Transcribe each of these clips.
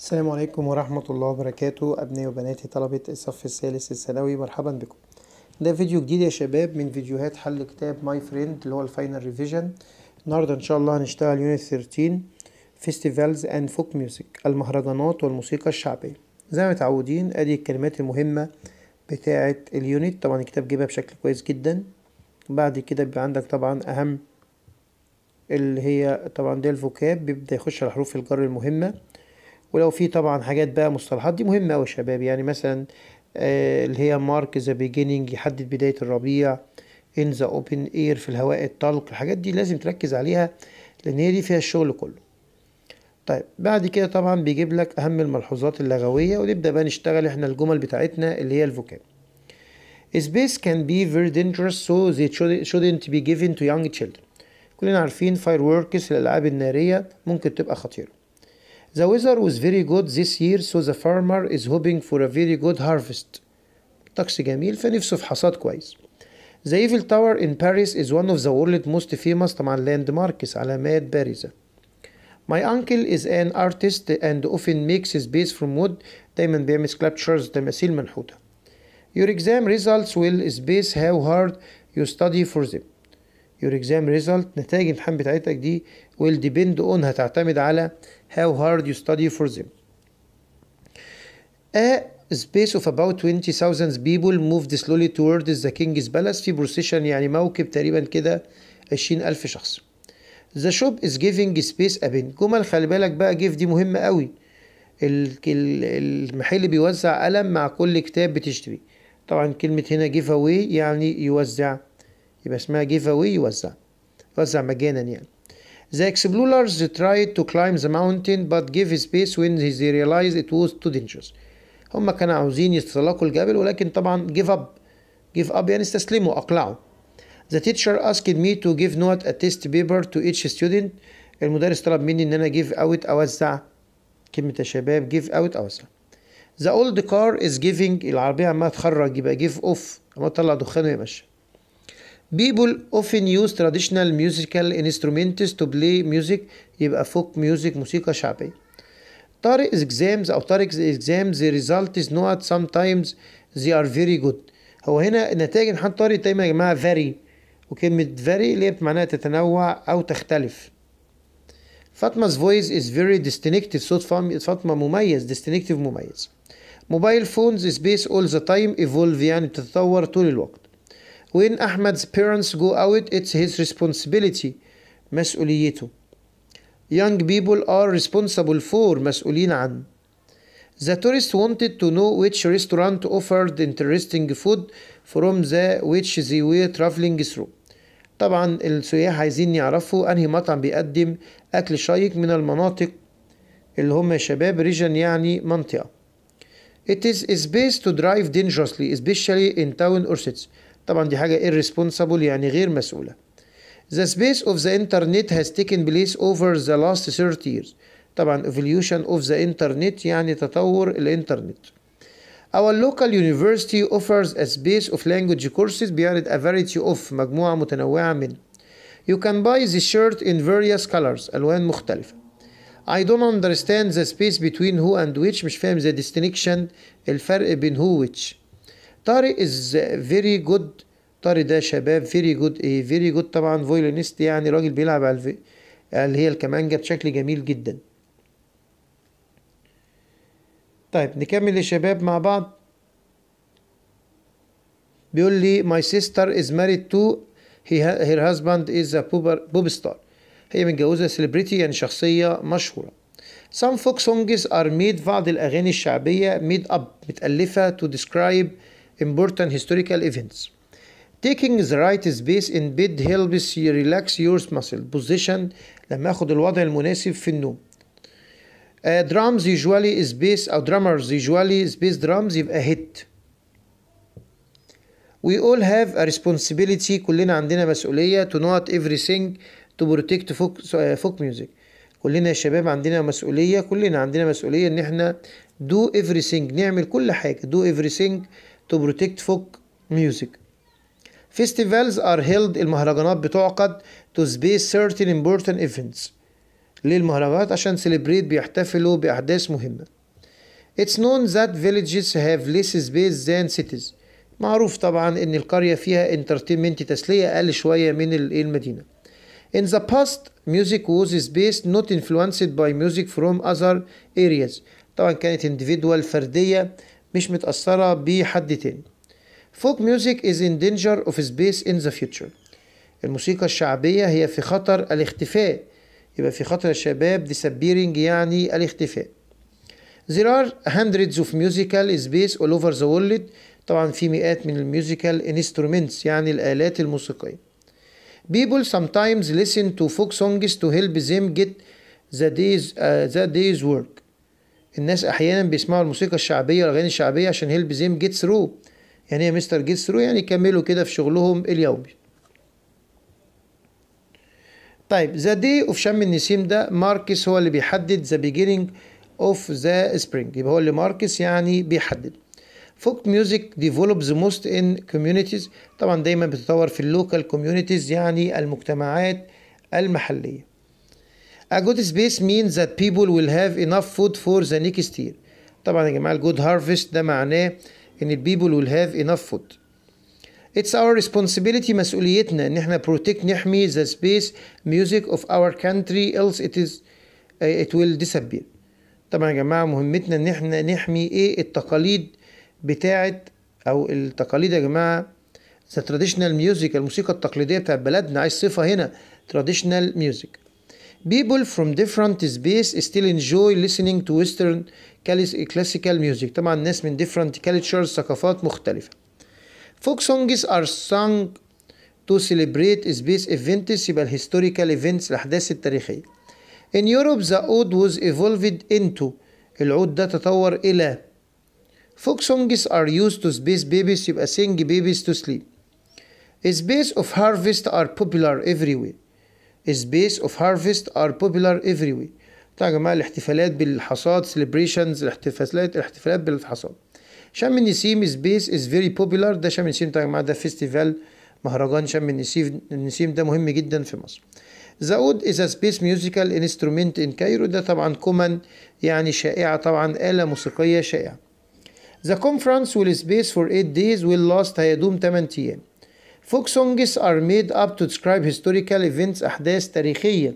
السلام عليكم ورحمة الله وبركاته أبنائي وبناتي طلبة الصف الثالث الثانوي مرحبا بكم ده فيديو جديد يا شباب من فيديوهات حل كتاب ماي فريند اللي هو الفاينل ريفيجن النهاردة إن شاء الله هنشتغل يونت 13 فيستيفالز أند فوك ميوزك المهرجانات والموسيقى الشعبية زي ما متعودين أدي الكلمات المهمة بتاعة اليونت طبعا الكتاب جايبها بشكل كويس جدا بعد كده بيبقى عندك طبعا أهم اللي هي طبعا دي الفوكاب بيبدأ يخش على حروف الجر المهمة ولو في طبعا حاجات بقى مصطلحات دي مهمة أوي يا شباب يعني مثلا آه، اللي هي مارك ذا بيجيننج يحدد بداية الربيع ان ذا اوبن اير في الهواء الطلق الحاجات دي لازم تركز عليها لأن هي دي فيها الشغل كله طيب بعد كده طبعا بيجيب لك أهم الملحوظات اللغوية ونبدأ بقى نشتغل احنا الجمل بتاعتنا اللي هي الفوكاب Space can be very dangerous so they shouldn't be given to young children كلنا عارفين fireworks الألعاب النارية ممكن تبقى خطيرة The weather was very good this year so the farmer is hoping for a very good harvest طقس جميل فنفسه في حصاد كويس The Eiffel Tower in Paris is one of the world's most famous طبعا landmarks علامات بارزة My uncle is an artist and often makes his base from wood دايما بيعمل sculptures تماثيل منحوتة Your exam results will space how hard you study for them your exam result نتائج الامتحان بتاعتك دي will depend on هتعتمد على how hard you study for them a space of about 20,000 people moved slowly towards the king's palace في procession يعني موكب تقريبا كده 20,000 شخص the shop is giving space a bin جمل خلي بالك بقى give دي مهمة قوي المحل بيوزع قلم مع كل كتاب بتشتري طبعا كلمة هنا give away يعني يوزع يبقى اسمها جيف اوي يوزع يوزع مجانا يعني The explorers tried to climb the mountain but gave space when they realized it was too dangerous. هما كانوا عاوزين يتسلقوا الجبل ولكن طبعا give up give up يعني استسلموا أقلعوا. The teacher asked me to give not a test paper to each student. المدرس طلب مني إن أنا give out أوزع كلمة يا شباب give out أوزع. The old car is giving العربية عمالة تخرج يبقى give off عمالة تطلع دخان وهي People often use traditional musical instruments to play music يبقى folk music موسيقى شعبية. طارق exams أو طارق exams the result is not sometimes they are very good. هو هنا نتائج امتحان طارق دايما يا جماعة very وكلمة very اللي هي معناها تتنوع أو تختلف. فاطمة's voice is very distinctive صوت فاطمة مميز distinctive مميز. Mobile phones is based all the time evolve يعني بتتطور طول الوقت. When Ahmed's parents go out, it's his responsibility. مسؤوليته. Young people are responsible for مسؤولين عن. The tourist wanted to know which restaurant offered interesting food from the which they were traveling through. طبعا السياح عايزين يعرفوا انهي مطعم بيقدم اكل شيق من المناطق اللي هم شباب ريجن يعني منطقه. It is is best to drive dangerously especially in town or cities. طبعا دي حاجة irresponsible يعني غير مسؤولة The space of the internet has taken place over the last 30 years طبعا evolution of the internet يعني تطور الانترنت Our local university offers a space of language courses بيعرض a variety of مجموعة متنوعة من You can buy the shirt in various colors ألوان مختلفة I don't understand the space between who and which مش فاهم the distinction الفرق بين who which طارق از فيري جود طارق ده شباب فيري جود ايه فيري جود طبعا فويلينست يعني راجل بيلعب على الفي... اللي هي الكمانجه بشكل جميل جدا طيب نكمل يا شباب مع بعض بيقول لي my sister is married to her husband is a pop star هي متجوزة سيلبريتي يعني شخصية مشهورة some folk songs are made بعض الأغاني الشعبية made up متألفة to describe important historical events. Taking the right space in bed helps you relax your muscle position لما اخد الوضع المناسب في النوم. Uh, drums usually space أو drummers usually space drums يبقى hit. We all have a responsibility كلنا عندنا مسؤولية to not everything to protect folk, uh, folk music. كلنا يا شباب عندنا مسؤولية كلنا عندنا مسؤولية إن احنا do everything نعمل كل حاجة do everything to protect folk music. Festivals are held المهرجانات بتعقد to space certain important events. ليه المهرجانات؟ عشان celebrate بيحتفلوا بأحداث مهمة. It's known that villages have less space than cities. معروف طبعا إن القرية فيها entertainment تسلية أقل شوية من المدينة. In the past, music was based not influenced by music from other areas. طبعا كانت individual فردية مش متأثرة بحد تاني فوك ميوزك is in danger of space in the future الموسيقى الشعبية هي في خطر الاختفاء يبقى في خطر الشباب disappearing يعني الاختفاء There are hundreds of musical space all over the world طبعا في مئات من الميوزيكال انسترومنتس يعني الآلات الموسيقية People sometimes listen to folk songs to help them get the day's, uh, the day's work الناس احيانا بيسمعوا الموسيقى الشعبيه والاغاني الشعبيه عشان هيلب زيم جيت ثرو يعني ايه مستر جيت ثرو يعني يكملوا كده في شغلهم اليومي طيب ذا دي اوف شم النسيم ده ماركس هو اللي بيحدد ذا بيجيننج اوف ذا سبرينج يبقى هو اللي ماركس يعني بيحدد فوك ميوزك ديفلوبز موست ان كوميونيتيز طبعا دايما بتتطور في اللوكال كوميونيتيز يعني المجتمعات المحليه A good space means that people will have enough food for the next year. طبعا يا جماعة good harvest ده معناه إن people will have enough food. It's our responsibility مسؤوليتنا إن احنا protect نحمي the space music of our country else it is it will disappear. طبعا يا جماعة مهمتنا إن احنا نحمي إيه التقاليد بتاعت أو التقاليد يا جماعة the traditional music الموسيقى التقليدية بتاعت بلدنا عايز صفة هنا traditional music. People from different space still enjoy listening to western classical music طبعا ناس من different cultures ثقافات مختلفة folk songs are sung to celebrate space events يبقى historical events الأحداث التاريخية in Europe the oud was evolved into العود ده تطور إلى folk songs are used to space babies يبقى sing babies to sleep Space of harvest are popular everywhere space of harvest are popular everywhere طبعا يا جماعة الاحتفالات بالحصاد celebrations الاحتفالات الاحتفالات بالحصاد شم النسيم space is very popular ده شم النسيم طيب يا جماعة ده فيستيفال مهرجان شم النسيم النسيم ده مهم جدا في مصر The oud is a space musical instrument in Cairo ده طبعا كومن يعني شائعة طبعا آلة موسيقية شائعة The conference will space for 8 days will last هيدوم 8 أيام Folk songs are made up to describe historical events أحداث تاريخية.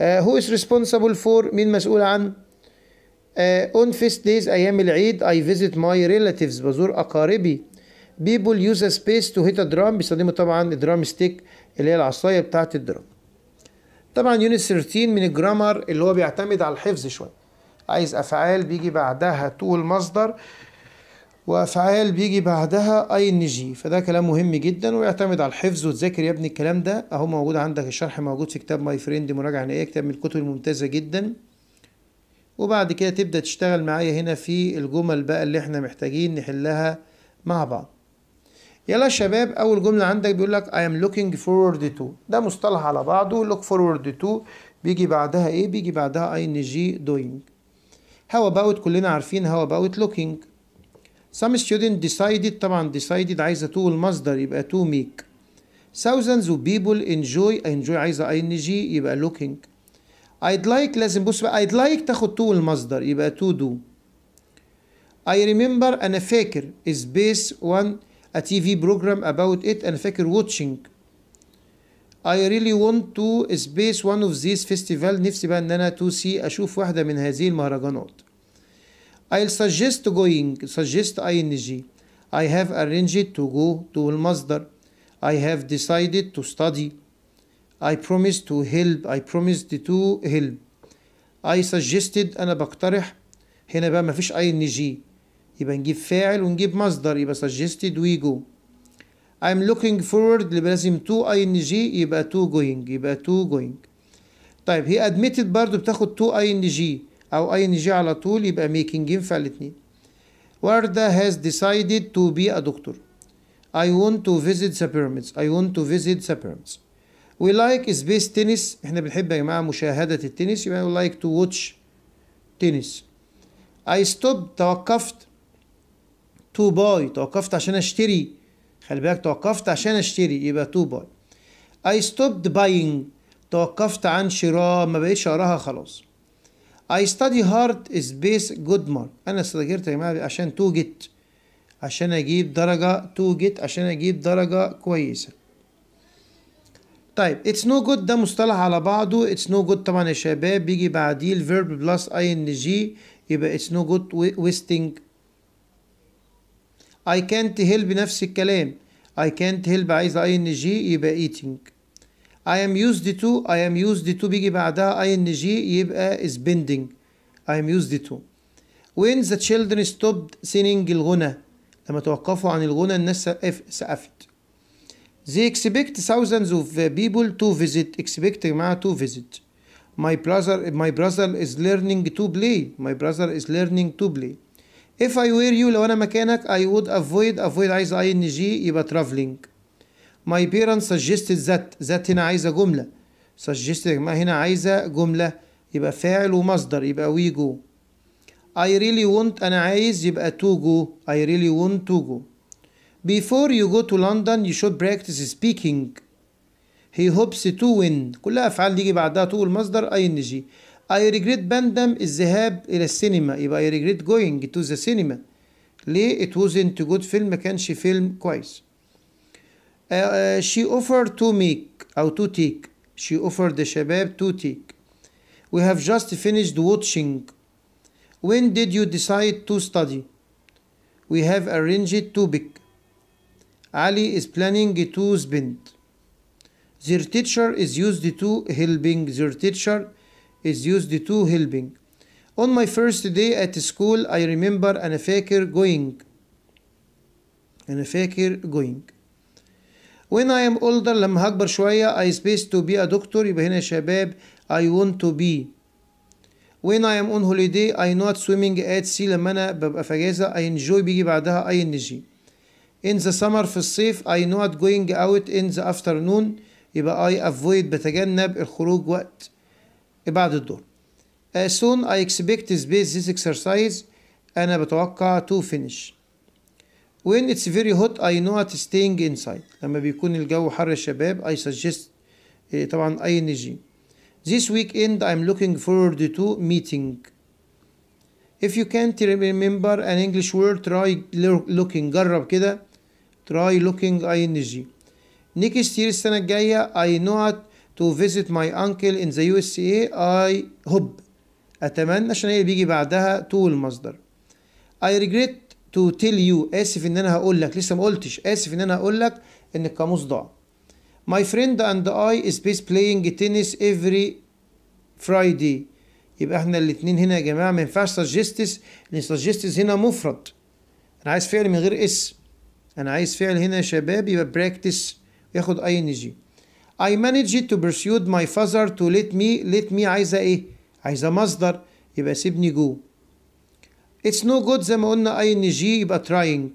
Uh, who is responsible for مين مسؤول عن؟ uh, on feast days أيام العيد I visit my relatives بزور أقاربي. People use a space to hit a drum بيستخدموا طبعا الدرام ستيك اللي هي العصاية بتاعة الدرام. طبعا يونت 13 من الجرامر اللي هو بيعتمد على الحفظ شوية. عايز أفعال بيجي بعدها طول مصدر وأفعال بيجي بعدها أي إن جي فده كلام مهم جدا ويعتمد على الحفظ وتذاكر يا ابني الكلام ده أهو موجود عندك الشرح موجود في كتاب ماي فريند مراجعة نهائية كتاب من الكتب الممتازة جدا وبعد كده تبدأ تشتغل معايا هنا في الجمل بقى اللي احنا محتاجين نحلها مع بعض يلا شباب أول جملة عندك بيقول لك I am looking فورورد to ده مصطلح على بعضه look فورورد to بيجي بعدها إيه؟ بيجي بعدها ING doing هاو اباوت كلنا عارفين هاو اباوت looking Some student decided طبعا decided عايزة to المصدر يبقى to make Thousands of people enjoy enjoy عايزة ing يبقى looking I'd like لازم بص بقى I'd like تاخد to المصدر يبقى to do I remember أنا فاكر is based on a TV program about it أنا فاكر watching I really want to space one of these festival نفسي بقى ان انا to see اشوف واحدة من هذه المهرجانات I'll suggest going suggest ing I have arranged to go to المصدر I have decided to study I promised to help I promised to help I suggested أنا بقترح هنا بقى مفيش ing يبقى نجيب فاعل ونجيب مصدر يبقى suggested we go I'm looking forward اللي لازم to ing يبقى to going يبقى to going طيب هي admitted برضو بتاخد to ing او اي ان جي على طول يبقى ميكينج ينفع الاثنين وردة has decided to be a doctor I want to visit the pyramids I want to visit the pyramids We like space tennis احنا بنحب يا جماعة مشاهدة التنس يبقى we like to watch tennis I stopped توقفت to buy توقفت عشان اشتري خلي بالك توقفت عشان اشتري يبقى to buy I stopped buying توقفت عن شراء ما بقتش اقراها خلاص I study hard is base good mark أنا استذاكرت يا جماعة عشان to get عشان أجيب درجة to get عشان أجيب درجة كويسة طيب it's no good ده مصطلح على بعضه it's no good طبعا يا شباب بيجي بعديه الفيرب بلس ing يبقى it's no good wasting I can't help نفس الكلام I can't help عايز ing يبقى eating I am used to I am used to بيجي بعدها ing يبقى is bending I am used to When the children stopped singing الغنى لما توقفوا عن الغنى الناس سقفت They expect thousands of people to visit expect يا جماعة to visit My brother my brother is learning to play my brother is learning to play If I were you لو أنا مكانك I would avoid avoid عايز ing يبقى traveling My parents suggested that that هنا عايزة جملة suggested ما هنا عايزة جملة يبقى فاعل ومصدر يبقى we go I really want أنا عايز يبقى to go I really want to go Before you go to London you should practice speaking He hopes to win كلها أفعال تيجي بعدها to المصدر ing I regret بندم الذهاب إلى السينما يبقى I regret going to the cinema ليه it wasn't good film ما كانش فيلم كويس Uh, uh, she offered to mik or to she offered the shabab to tik. we have just finished watching when did you decide to study we have arranged to pick ali is planning to spend their teacher is used to helping their teacher is used to helping on my first day at school i remember an fakir going an fakir going when I am older لما هكبر شوية I space to be a doctor يبقى هنا يا شباب I want to be when I am on holiday I not swimming at sea لما أنا ببقى في أجازة I enjoy بيجي بعدها ing in the summer في الصيف I not going out in the afternoon يبقى I avoid بتجنب الخروج وقت بعد الظهر soon I expect this this exercise أنا بتوقع to finish when it's very hot I know it's staying inside لما بيكون الجو حر يا شباب I suggest طبعا ING This weekend I'm looking forward to meeting If you can't remember an English word try looking جرب كده try looking ING Next year السنة الجاية I know it to visit my uncle in the USA I hope أتمنى عشان هي بيجي بعدها to المصدر I regret تو تيل يو اسف ان انا هقول لك لسه ما قلتش اسف ان انا هقول لك ان القاموس ضاع My friend and I is best playing tennis every Friday يبقى احنا الاتنين هنا يا جماعة ما ينفعش سجستس لأن سجستس هنا مفرد أنا عايز فعل من غير اس أنا عايز فعل هنا يا شباب يبقى براكتس ياخد اي ان جي I managed to persuade my father to let me let me عايزة إيه؟ عايزة مصدر يبقى سيبني جو It's no good زي ما قلنا ING يبقى trying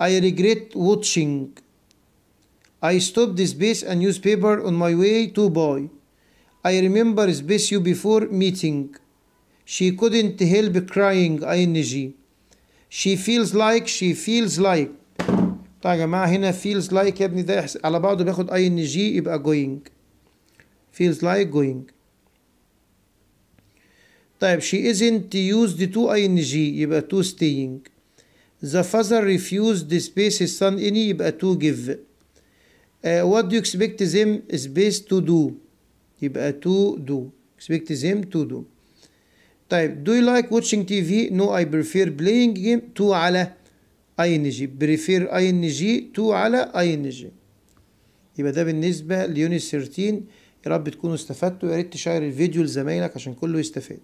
I regret watching I stopped this space and newspaper on my way to boy. I remember space you before meeting She couldn't help crying ING She feels like she feels like طيب يا جماعة هنا feels like يا ابني ده على بعضه بياخد ING يبقى going feels like going طيب she isn't used to ing يبقى to staying the father refused the space his son any يبقى to give uh, what do you expect them space to do يبقى to do expect them to do طيب do you like watching TV no I prefer playing game to على ing prefer ing to على ing يبقى ده بالنسبة ليوني 13 يا رب تكونوا استفدتوا يا ريت تشير الفيديو لزمايلك عشان كله يستفاد